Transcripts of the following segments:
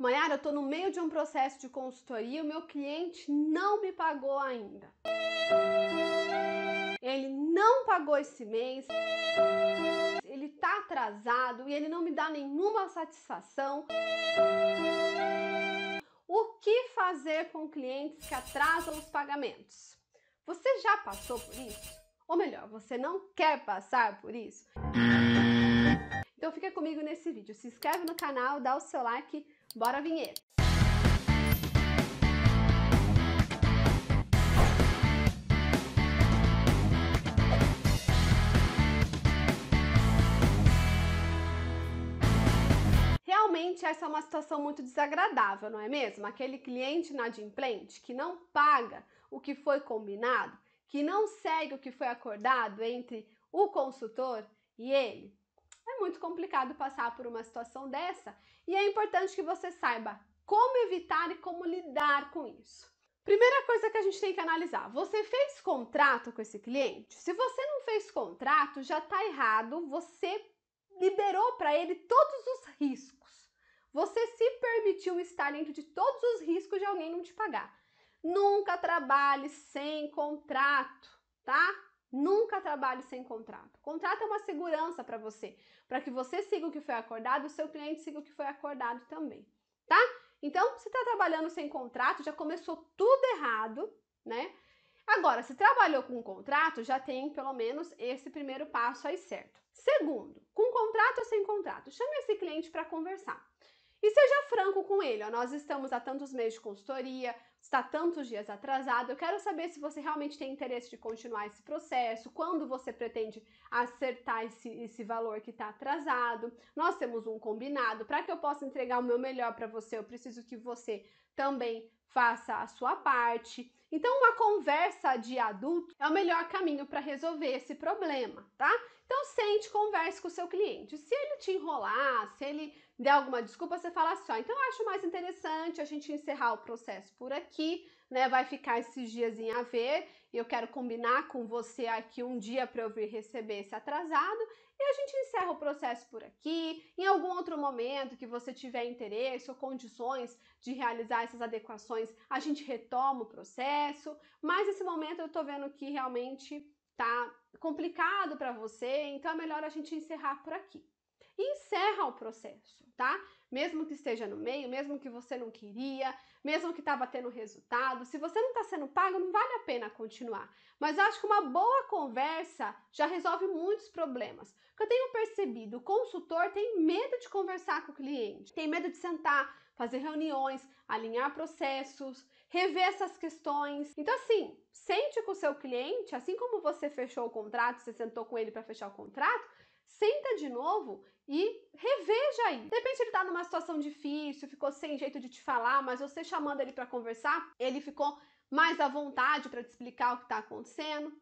Maiara, eu estou no meio de um processo de consultoria e o meu cliente não me pagou ainda. Ele não pagou esse mês, ele está atrasado e ele não me dá nenhuma satisfação. O que fazer com clientes que atrasam os pagamentos? Você já passou por isso? Ou melhor, você não quer passar por isso? Então fica comigo nesse vídeo, se inscreve no canal, dá o seu like Bora a vinheta! Realmente essa é uma situação muito desagradável, não é mesmo? Aquele cliente inadimplente que não paga o que foi combinado, que não segue o que foi acordado entre o consultor e ele muito complicado passar por uma situação dessa e é importante que você saiba como evitar e como lidar com isso. Primeira coisa que a gente tem que analisar: você fez contrato com esse cliente? Se você não fez contrato, já está errado, você liberou para ele todos os riscos. Você se permitiu estar dentro de todos os riscos de alguém não te pagar. Nunca trabalhe sem contrato, tá? Nunca trabalhe sem contrato. Contrato é uma segurança para você, para que você siga o que foi acordado, e o seu cliente siga o que foi acordado também, tá? Então, se está trabalhando sem contrato, já começou tudo errado, né? Agora, se trabalhou com um contrato, já tem pelo menos esse primeiro passo aí certo. Segundo, com contrato ou sem contrato, chame esse cliente para conversar. E seja franco com ele, ó, nós estamos há tantos meses de consultoria, está tantos dias atrasado, eu quero saber se você realmente tem interesse de continuar esse processo, quando você pretende acertar esse, esse valor que está atrasado. Nós temos um combinado, para que eu possa entregar o meu melhor para você, eu preciso que você também faça a sua parte. Então, uma conversa de adulto é o melhor caminho para resolver esse problema, tá? Então sente, converse com o seu cliente. Se ele te enrolar, se ele der alguma desculpa, você fala assim, ó, então eu acho mais interessante a gente encerrar o processo por aqui, né? Vai ficar esses dias em a ver, eu quero combinar com você aqui um dia para eu vir receber esse atrasado, e a gente encerra o processo por aqui. Em algum outro momento que você tiver interesse ou condições de realizar essas adequações, a gente retoma o processo, mas esse momento eu tô vendo que realmente tá complicado para você, então é melhor a gente encerrar por aqui. E encerra o processo, tá? Mesmo que esteja no meio, mesmo que você não queria, mesmo que estava tá tendo resultado, se você não está sendo pago, não vale a pena continuar. Mas eu acho que uma boa conversa já resolve muitos problemas. eu tenho percebido, o consultor tem medo de conversar com o cliente, tem medo de sentar, fazer reuniões, alinhar processos, rever essas questões. Então, assim, sente com o seu cliente, assim como você fechou o contrato, você sentou com ele para fechar o contrato, senta de novo e reveja aí. De repente ele tá numa situação difícil, ficou sem jeito de te falar, mas você chamando ele para conversar, ele ficou mais à vontade para te explicar o que está acontecendo.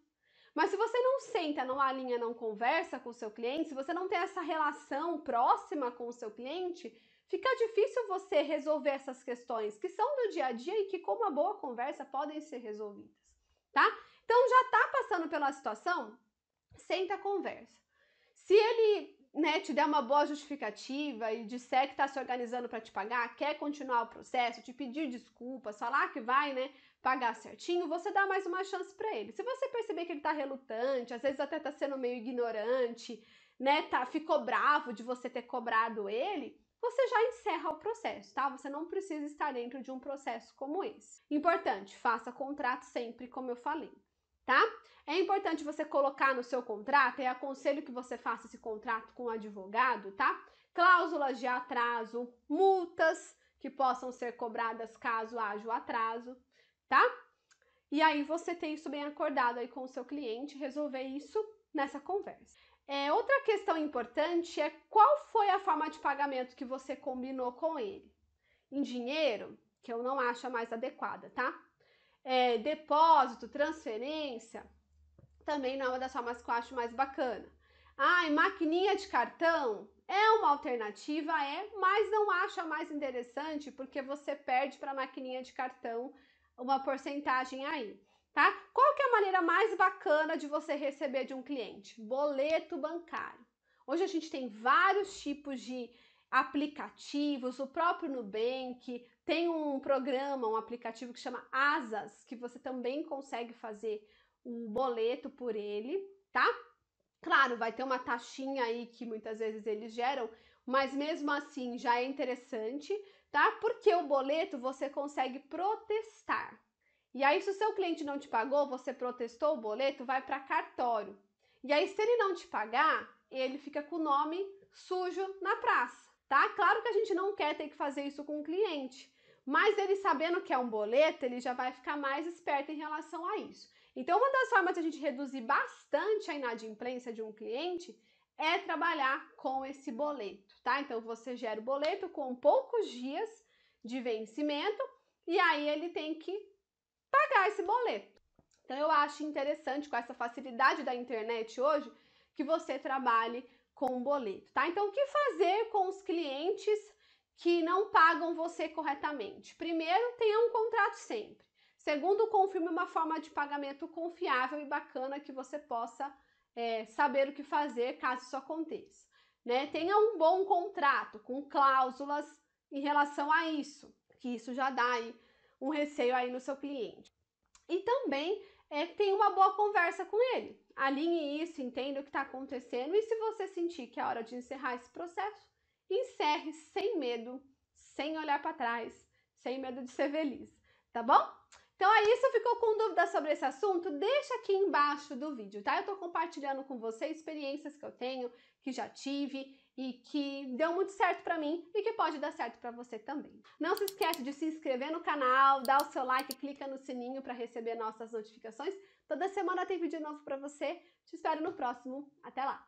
Mas se você não senta, não alinha, não conversa com o seu cliente, se você não tem essa relação próxima com o seu cliente, fica difícil você resolver essas questões que são do dia a dia e que, com uma boa conversa, podem ser resolvidas, tá? Então, já tá passando pela situação? Senta a conversa. Se ele né, te der uma boa justificativa e disser que está se organizando para te pagar, quer continuar o processo, te pedir desculpas, falar que vai, né, pagar certinho, você dá mais uma chance para ele. Se você perceber que ele está relutante, às vezes até está sendo meio ignorante, né, tá, ficou bravo de você ter cobrado ele, você já encerra o processo, tá? Você não precisa estar dentro de um processo como esse. Importante, faça contrato sempre, como eu falei, tá? É importante você colocar no seu contrato, e aconselho que você faça esse contrato com o um advogado, tá? Cláusulas de atraso, multas que possam ser cobradas caso haja o atraso, tá? E aí você tem isso bem acordado aí com o seu cliente, resolver isso nessa conversa. É, outra questão importante é qual foi a forma de pagamento que você combinou com ele. Em dinheiro, que eu não acho a mais adequada, tá? É, depósito, transferência, também não é uma das formas que eu acho mais bacana. Ah, e maquininha de cartão é uma alternativa, é, mas não acho a mais interessante porque você perde para a maquininha de cartão uma porcentagem aí tá? Qual que é a maneira mais bacana de você receber de um cliente? Boleto bancário. Hoje a gente tem vários tipos de aplicativos, o próprio Nubank tem um programa, um aplicativo que chama Asas, que você também consegue fazer um boleto por ele, tá? Claro, vai ter uma taxinha aí que muitas vezes eles geram, mas mesmo assim já é interessante, tá? Porque o boleto você consegue protestar. E aí, se o seu cliente não te pagou, você protestou o boleto, vai para cartório. E aí, se ele não te pagar, ele fica com o nome sujo na praça, tá? Claro que a gente não quer ter que fazer isso com o cliente, mas ele sabendo que é um boleto, ele já vai ficar mais esperto em relação a isso. Então, uma das formas de a gente reduzir bastante a inadimplência de um cliente é trabalhar com esse boleto, tá? Então, você gera o boleto com poucos dias de vencimento e aí ele tem que pagar esse boleto. Então eu acho interessante com essa facilidade da internet hoje que você trabalhe com boleto, tá? Então o que fazer com os clientes que não pagam você corretamente? Primeiro, tenha um contrato sempre. Segundo, confirme uma forma de pagamento confiável e bacana que você possa é, saber o que fazer caso isso aconteça. Né? Tenha um bom contrato com cláusulas em relação a isso, que isso já dá aí um receio aí no seu cliente e também é, tenha uma boa conversa com ele. Alinhe isso, entenda o que está acontecendo e se você sentir que é hora de encerrar esse processo, encerre sem medo, sem olhar para trás, sem medo de ser feliz, tá bom? Então é isso, ficou com dúvida sobre esse assunto? Deixa aqui embaixo do vídeo, tá? Eu tô compartilhando com você experiências que eu tenho, que já tive e que deu muito certo para mim e que pode dar certo para você também. Não se esquece de se inscrever no canal, dar o seu like, clica no sininho para receber nossas notificações. Toda semana tem vídeo novo para você. Te espero no próximo. Até lá.